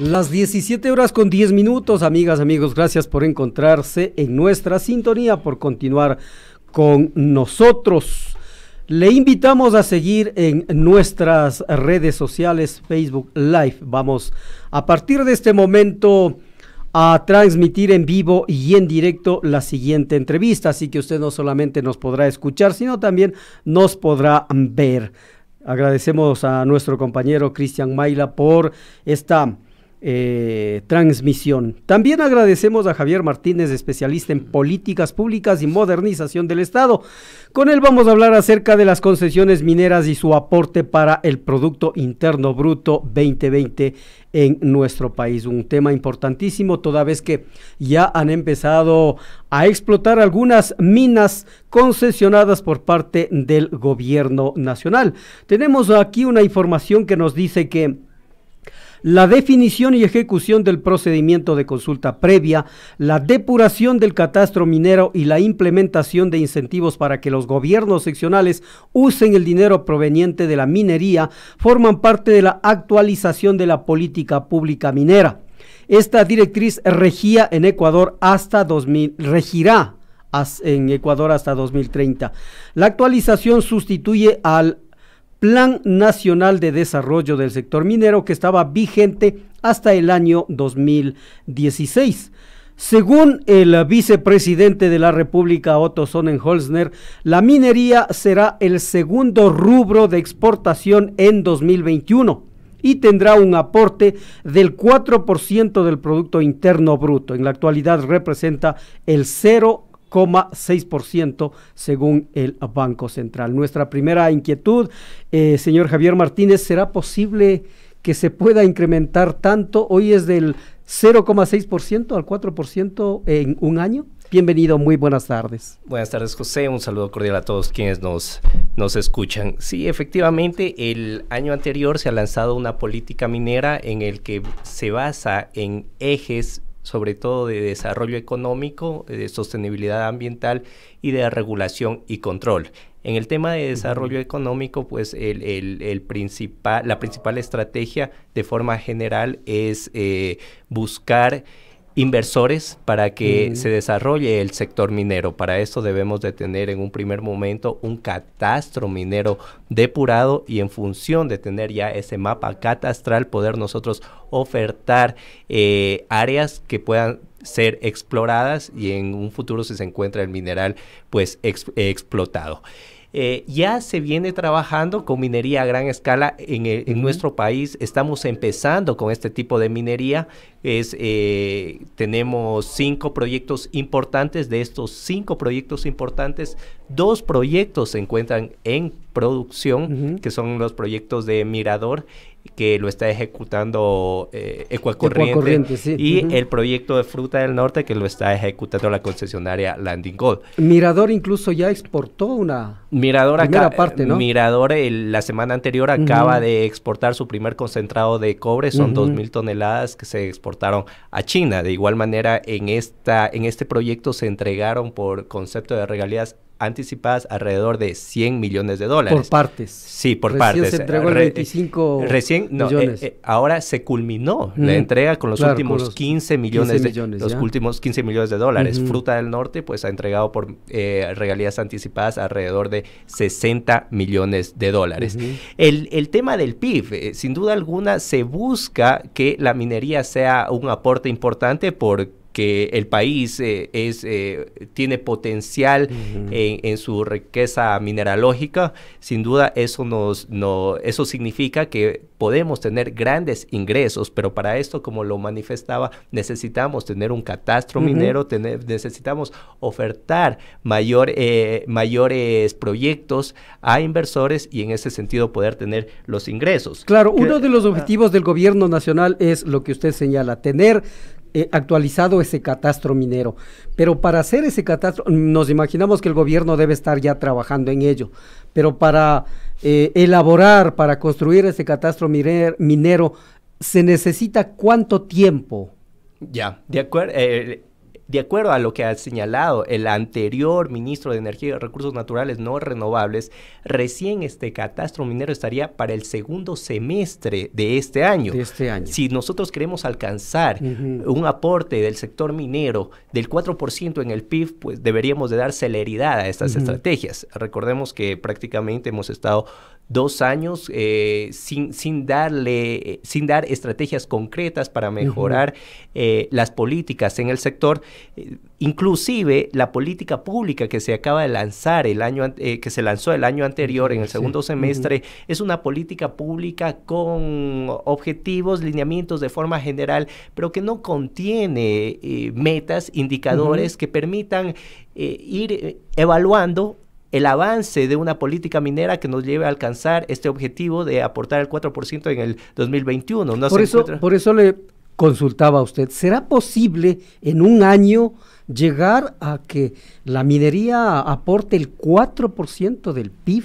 Las 17 horas con 10 minutos, amigas, amigos, gracias por encontrarse en nuestra sintonía, por continuar con nosotros. Le invitamos a seguir en nuestras redes sociales Facebook Live. Vamos a partir de este momento a transmitir en vivo y en directo la siguiente entrevista, así que usted no solamente nos podrá escuchar, sino también nos podrá ver. Agradecemos a nuestro compañero Cristian Maila por esta eh, transmisión. También agradecemos a Javier Martínez, especialista en políticas públicas y modernización del Estado. Con él vamos a hablar acerca de las concesiones mineras y su aporte para el Producto Interno Bruto 2020 en nuestro país. Un tema importantísimo, toda vez que ya han empezado a explotar algunas minas concesionadas por parte del gobierno nacional. Tenemos aquí una información que nos dice que la definición y ejecución del procedimiento de consulta previa, la depuración del catastro minero y la implementación de incentivos para que los gobiernos seccionales usen el dinero proveniente de la minería, forman parte de la actualización de la política pública minera. Esta directriz regía en Ecuador hasta 2000, regirá en Ecuador hasta 2030. La actualización sustituye al Plan Nacional de Desarrollo del Sector Minero que estaba vigente hasta el año 2016. Según el vicepresidente de la República, Otto Sonnenholzner, la minería será el segundo rubro de exportación en 2021 y tendrá un aporte del 4% del Producto Interno Bruto. En la actualidad representa el 0 0.6% según el Banco Central. Nuestra primera inquietud, eh, señor Javier Martínez, ¿será posible que se pueda incrementar tanto? Hoy es del 0,6% al 4% en un año. Bienvenido, muy buenas tardes. Buenas tardes, José. Un saludo cordial a todos quienes nos, nos escuchan. Sí, efectivamente, el año anterior se ha lanzado una política minera en el que se basa en ejes sobre todo de desarrollo económico, de sostenibilidad ambiental y de regulación y control. En el tema de desarrollo económico, pues el, el, principal, la principal estrategia de forma general es eh, buscar inversores para que se desarrolle el sector minero. Para eso debemos de tener en un primer momento un catastro minero depurado y en función de tener ya ese mapa catastral poder nosotros ofertar eh, áreas que puedan ser exploradas y en un futuro si se encuentra el mineral pues eh, explotado. Eh, ya se viene trabajando con minería a gran escala en, nuestro país. Estamos empezando con este tipo de minería. Eh, tenemos cinco proyectos importantes. De estos cinco proyectos importantes, dos proyectos se encuentran en producción, que son los proyectos de Mirador que lo está ejecutando eh, Ecuacorriente, y el proyecto de Fruta del Norte que lo está ejecutando la concesionaria Landing Gold. Mirador incluso ya exportó una Mirador primera parte, ¿no? Mirador la semana anterior acaba de exportar su primer concentrado de cobre, son dos mil toneladas que se exportaron a China. De igual manera en esta en este proyecto se entregaron por concepto de regalías anticipadas alrededor de 100 millones de dólares. Por partes. Sí, por recién partes. Se entregó el 25 eh, recién, eh, millones. Eh, ahora se culminó la entrega con los últimos 15 millones, de, los últimos 15 millones de dólares. Fruta del Norte pues ha entregado por regalías anticipadas alrededor de 60 millones de dólares. el, el, tema del PIB, sin duda alguna se busca que la minería sea un aporte importante por que el país eh, es, eh, tiene potencial en, su riqueza mineralógica, sin duda eso, nos, no, eso significa que podemos tener grandes ingresos, pero para esto, como lo manifestaba, necesitamos tener un catastro minero, necesitamos ofertar mayor, eh, mayores proyectos a inversores y en ese sentido poder tener los ingresos. Claro, uno de los ah. objetivos del gobierno nacional es lo que usted señala, tener eh, actualizado ese catastro minero. Pero para hacer ese catastro, nos imaginamos que el gobierno debe estar ya trabajando en ello, pero para eh, elaborar, para construir ese catastro minero, se necesita cuánto tiempo. Ya, de acuerdo. Eh, de acuerdo a lo que ha señalado el anterior ministro de Energía y Recursos Naturales No Renovables, recién este catastro minero estaría para el segundo semestre de este año. Este si nosotros queremos alcanzar un aporte del sector minero del 4% en el PIB, pues deberíamos de dar celeridad a estas estrategias. Recordemos que prácticamente hemos estado dos años eh, sin, sin, darle, sin dar estrategias concretas para mejorar eh, las políticas en el sector. Eh, inclusive la política pública que se acaba de lanzar el año, que se lanzó el año anterior, en el segundo semestre, es una política pública con objetivos, lineamientos de forma general, pero que no contiene metas, indicadores que permitan ir evaluando el avance de una política minera que nos lleve a alcanzar este objetivo de aportar el 4% en el 2021. No por, eso, por eso le consultaba a usted, ¿será posible en un año llegar a que la minería aporte el 4% del PIB?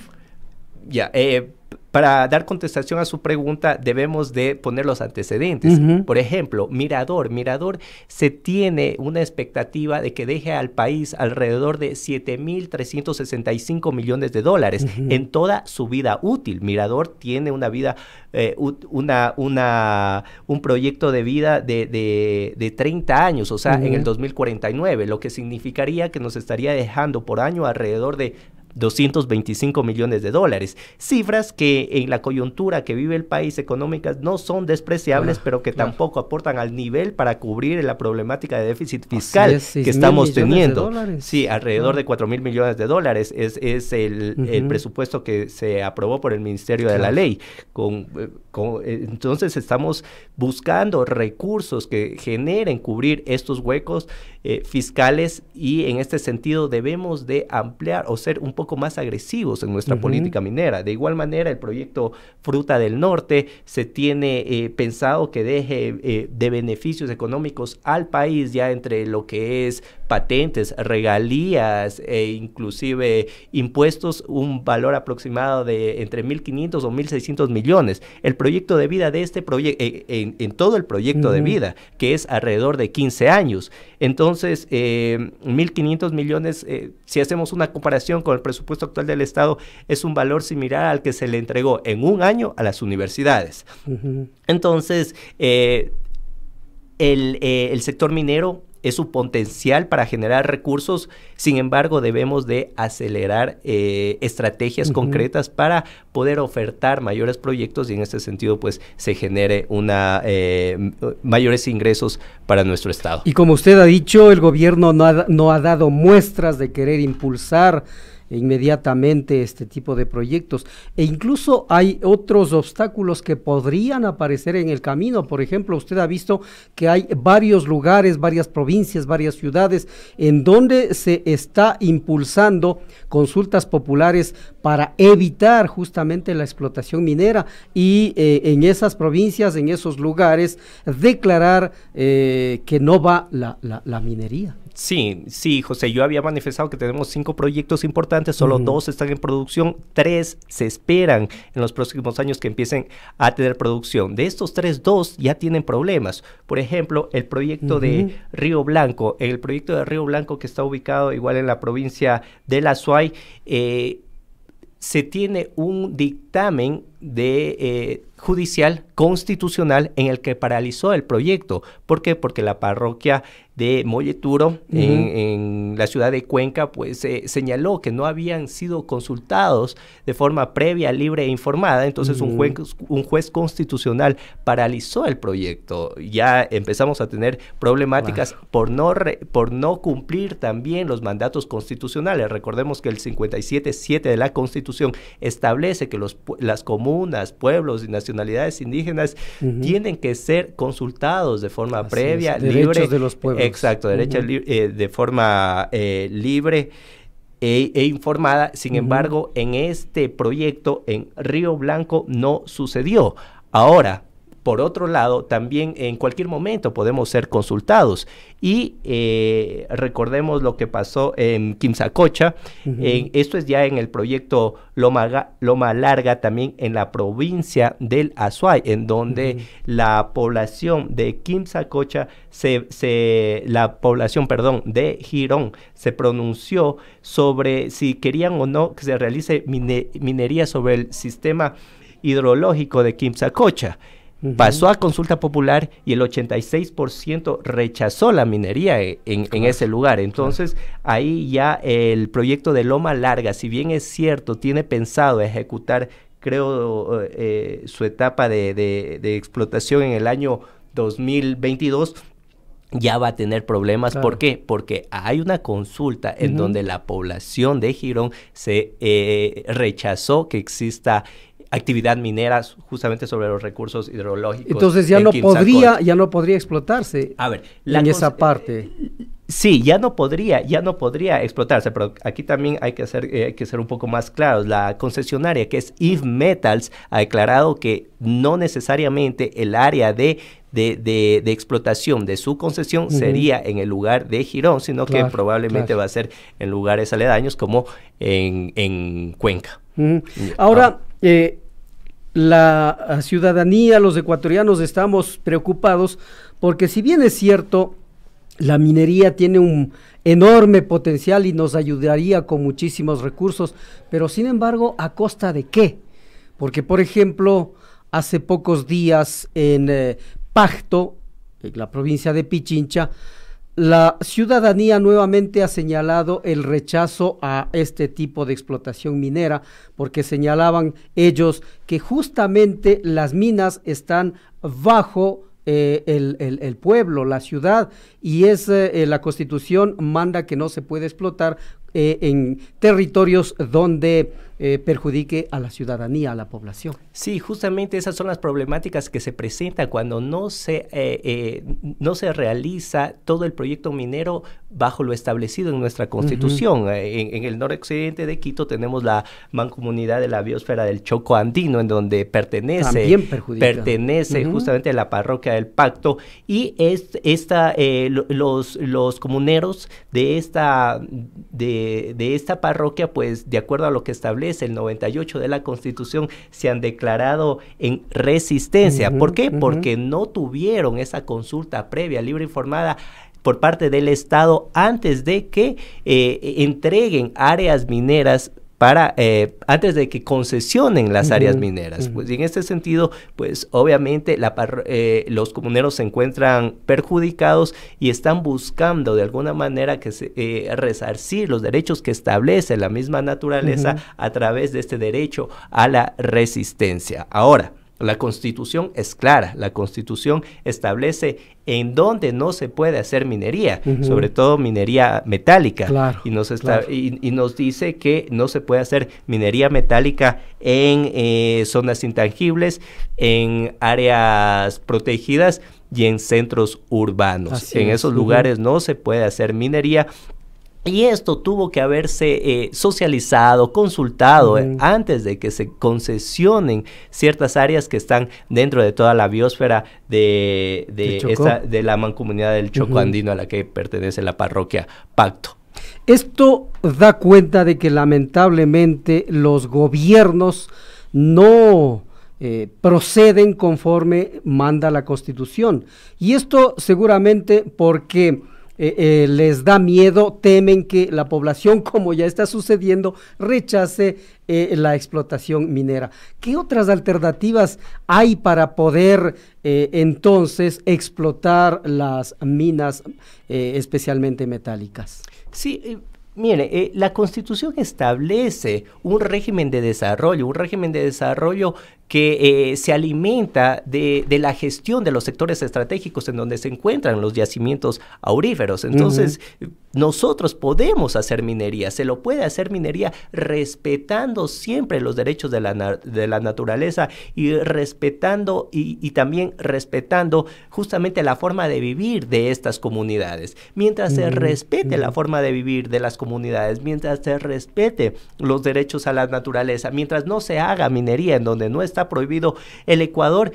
Ya, eh, para dar contestación a su pregunta debemos de poner los antecedentes. Por ejemplo, Mirador. Mirador se tiene una expectativa de que deje al país alrededor de 7.365 millones de dólares en toda su vida útil. Mirador tiene una vida, eh, una, un proyecto de vida de, 30 años, o sea, en el 2049, lo que significaría que nos estaría dejando por año alrededor de 225 millones de dólares. Cifras que en la coyuntura que vive el país económicas no son despreciables, pero que tampoco aportan al nivel para cubrir la problemática de déficit fiscal que estamos teniendo. Sí, alrededor de 4 mil millones de dólares es, el, presupuesto que se aprobó por el Ministerio de la Ley. Con, eh, eh, entonces estamos buscando recursos que generen cubrir estos huecos eh, fiscales y en este sentido debemos de ampliar o ser un poco más agresivos en nuestra política minera. De igual manera, el proyecto Fruta del Norte se tiene eh, pensado que deje eh, de beneficios económicos al país ya entre lo que es patentes, regalías e inclusive impuestos, un valor aproximado de entre 1.500 o 1.600 millones. El proyecto de vida de este proyecto, eh, en, todo el proyecto de vida, que es alrededor de 15 años. Entonces, 1.500 eh, millones, eh, si hacemos una comparación con el presupuesto actual del Estado, es un valor similar al que se le entregó en un año a las universidades. Entonces, el, el sector minero es su potencial para generar recursos, sin embargo debemos de acelerar eh, estrategias concretas para poder ofertar mayores proyectos y en este sentido pues se genere una eh, mayores ingresos para nuestro estado. Y como usted ha dicho, el gobierno no no ha dado muestras de querer impulsar inmediatamente este tipo de proyectos. E incluso hay otros obstáculos que podrían aparecer en el camino. Por ejemplo, usted ha visto que hay varios lugares, varias provincias, varias ciudades en donde se está impulsando consultas populares para evitar justamente la explotación minera y eh, en esas provincias, en esos lugares, declarar eh, que no va la minería. Sí, sí, José, yo había manifestado que tenemos cinco proyectos importantes, solo dos están en producción, tres se esperan en los próximos años que empiecen a tener producción. De estos tres, dos ya tienen problemas. Por ejemplo, el proyecto de Río Blanco, el proyecto de Río Blanco que está ubicado igual en la provincia de La Suay, eh, se tiene un dictamen de, eh, judicial constitucional en el que paralizó el proyecto. ¿Por qué? Porque la parroquia de Molleturo en, la ciudad de Cuenca pues eh, señaló que no habían sido consultados de forma previa, libre e informada. Entonces un, juez, un juez constitucional paralizó el proyecto. Ya empezamos a tener problemáticas por, no por no cumplir también los mandatos constitucionales. Recordemos que el 57.7 de la Constitución establece que los, las comunidades comunas, pueblos y nacionalidades indígenas tienen que ser consultados de forma previa, libre. de los Exacto, derechos eh, de forma eh, libre. E, e, informada, sin embargo, en este proyecto en Río Blanco no sucedió. Ahora, por otro lado, también en cualquier momento podemos ser consultados. Y eh, recordemos lo que pasó en Quimsacocha. esto es ya en el proyecto Loma, Loma, Larga, también en la provincia del Azuay, en donde la población de Quimsacocha, se, la población, perdón, de Girón, se pronunció sobre si querían o no que se realice minería sobre el sistema hidrológico de Quimsacocha. Pasó a consulta popular y el 86% rechazó la minería eh, en, ese lugar. Entonces, ahí ya el proyecto de Loma Larga, si bien es cierto, tiene pensado ejecutar, creo, eh, eh, su etapa de, explotación en el año 2022 ya va a tener problemas. ¿Por qué? Porque hay una consulta en donde la población de Girón se rechazó que exista actividad minera justamente sobre los recursos hidrológicos. Entonces ya no podría, ya no podría explotarse. A ver, en esa parte. Sí, ya no podría, ya no podría explotarse, pero aquí también hay que ser, eh, que ser un poco más claros. La concesionaria, que es Eve Metals, ha declarado que no necesariamente el área de, de, de, explotación de su concesión sería en el lugar de Girón, sino que probablemente va a ser en lugares aledaños como en, en Cuenca. Ahora, ah. Eh, la ciudadanía, los ecuatorianos estamos preocupados porque si bien es cierto, la minería tiene un enorme potencial y nos ayudaría con muchísimos recursos, pero sin embargo, ¿a costa de qué? Porque, por ejemplo, hace pocos días en eh, Pacto, en la provincia de Pichincha, la ciudadanía nuevamente ha señalado el rechazo a este tipo de explotación minera porque señalaban ellos que justamente las minas están bajo eh, el, pueblo, la ciudad, y es eh, eh, la constitución manda que no se puede explotar en territorios donde eh, perjudique a la ciudadanía, a la población. Sí, justamente esas son las problemáticas que se presentan cuando no se, eh, eh, no se realiza todo el proyecto minero bajo lo establecido en nuestra constitución. en, el noroccidente de Quito tenemos la mancomunidad de la biosfera del Choco Andino, en donde pertenece, pertenece justamente a la parroquia del pacto, y es, esta, los, los comuneros de esta, de esta parroquia, pues de acuerdo a lo que establece, el 98 de la Constitución se han declarado en resistencia. ¿Por qué? Porque no tuvieron esa consulta previa, libre informada por parte del Estado antes de que eh, entreguen áreas mineras para eh, antes de que concesionen las áreas mineras. Pues y en este sentido, pues obviamente eh, los comuneros se encuentran perjudicados y están buscando de alguna manera que se, eh, resarcir los derechos que establece la misma naturaleza a través de este derecho a la resistencia. Ahora, la constitución es clara, la constitución establece en dónde no se puede hacer minería, sobre todo minería metálica. y, nos dice que no se puede hacer minería metálica en eh, zonas intangibles, en áreas protegidas y en centros urbanos. en esos lugares no se puede hacer minería y esto tuvo que haberse eh, socializado, consultado eh, antes de que se concesionen ciertas áreas que están dentro de toda la biosfera de, de, la mancomunidad del Choco Andino a la que pertenece la parroquia Pacto. Esto da cuenta de que lamentablemente los gobiernos no eh, proceden conforme manda la Constitución. Y esto seguramente porque eh, eh, les da miedo, temen que la población, como ya está sucediendo, rechace eh, la explotación minera. ¿Qué otras alternativas hay para poder entonces explotar las minas, especialmente metálicas? Sí. Mire, la Constitución establece un régimen de desarrollo, un régimen de desarrollo que eh, se alimenta de, la gestión de los sectores estratégicos en donde se encuentran los yacimientos auríferos. Entonces, nosotros podemos hacer minería, se lo puede hacer minería respetando siempre los derechos de la, de la naturaleza y respetando y, también respetando justamente la forma de vivir de estas comunidades. Mientras se respete la forma de vivir de las comunidades, mientras se respete los derechos a la naturaleza, mientras no se haga minería en donde no está prohibido. El Ecuador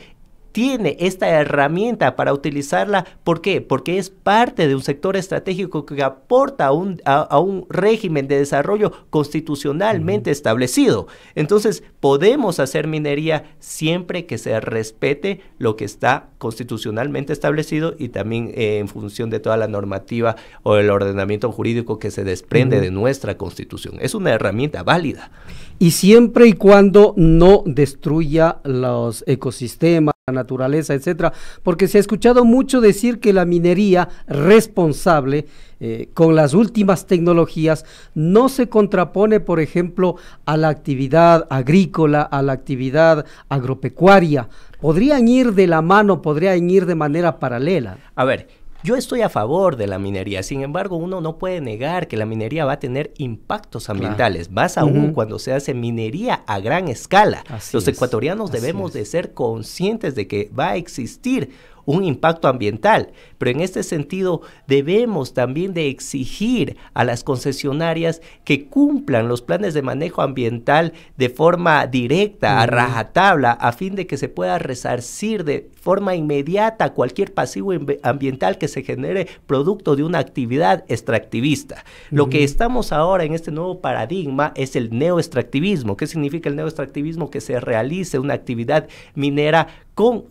tiene esta herramienta para utilizarla. ¿Por qué? Porque es parte de un sector estratégico que aporta a, un régimen de desarrollo constitucionalmente establecido. Entonces, podemos hacer minería siempre que se respete lo que está constitucionalmente establecido y también eh, en función de toda la normativa o el ordenamiento jurídico que se desprende de nuestra constitución. Es una herramienta válida. Y siempre y cuando no destruya los ecosistemas, la naturaleza, etcétera, porque se ha escuchado mucho decir que la minería responsable eh, con las últimas tecnologías no se contrapone, por ejemplo, a la actividad agrícola, a la actividad agropecuaria. Podrían ir de la mano, podrían ir de manera paralela. A ver, yo estoy a favor de la minería, sin embargo, uno no puede negar que la minería va a tener impactos ambientales, más aún cuando se hace minería a gran escala. Los ecuatorianos debemos de ser conscientes de que va a existir un impacto ambiental. Pero en este sentido debemos también de exigir a las concesionarias que cumplan los planes de manejo ambiental de forma directa, a rajatabla, a fin de que se pueda resarcir de forma inmediata cualquier pasivo ambiental que se genere producto de una actividad extractivista. Lo que estamos ahora en este nuevo paradigma es el neoextractivismo. ¿Qué significa el neoextractivismo? Que se realice una actividad minera con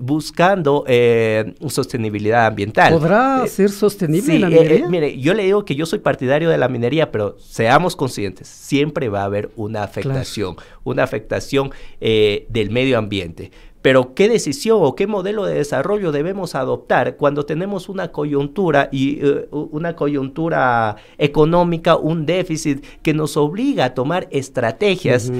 buscando eh, sostenibilidad ambiental. ¿Podrá eh, ser sostenible la eh, minería? mire, yo le digo que yo soy partidario de la minería, pero seamos conscientes, siempre va a haber una afectación, una afectación del medio ambiente. Pero ¿qué decisión o qué modelo de desarrollo debemos adoptar cuando tenemos una coyuntura y eh, una coyuntura económica, un déficit que nos obliga a tomar estrategias?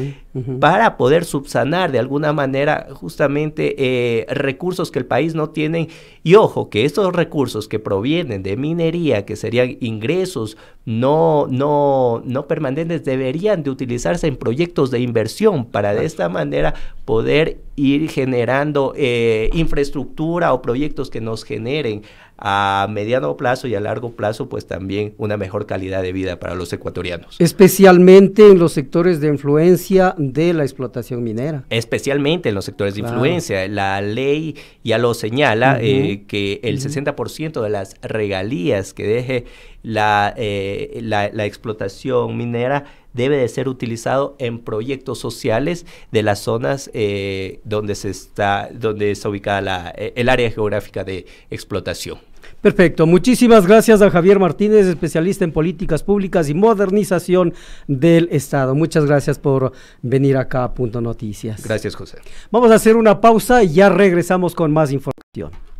para poder subsanar de alguna manera justamente eh, recursos que el país no tiene. Y ojo, que estos recursos que provienen de minería, que serían ingresos no, no, no permanentes, deberían de utilizarse en proyectos de inversión para de esta manera poder ir generando eh, infraestructura o proyectos que nos generen a mediano plazo y a largo plazo, pues también una mejor calidad de vida para los ecuatorianos. Especialmente en los sectores de influencia de la explotación minera. Especialmente en los sectores de influencia. La ley ya lo señala eh, que el 60% de las regalías que deje la, eh, la, la explotación minera debe de ser utilizado en proyectos sociales de las zonas eh, donde se está, donde está ubicada la, eh, el área geográfica de explotación. Perfecto, muchísimas gracias a Javier Martínez, especialista en políticas públicas y modernización del Estado. Muchas gracias por venir acá a Punto Noticias. Gracias, José. Vamos a hacer una pausa y ya regresamos con más información.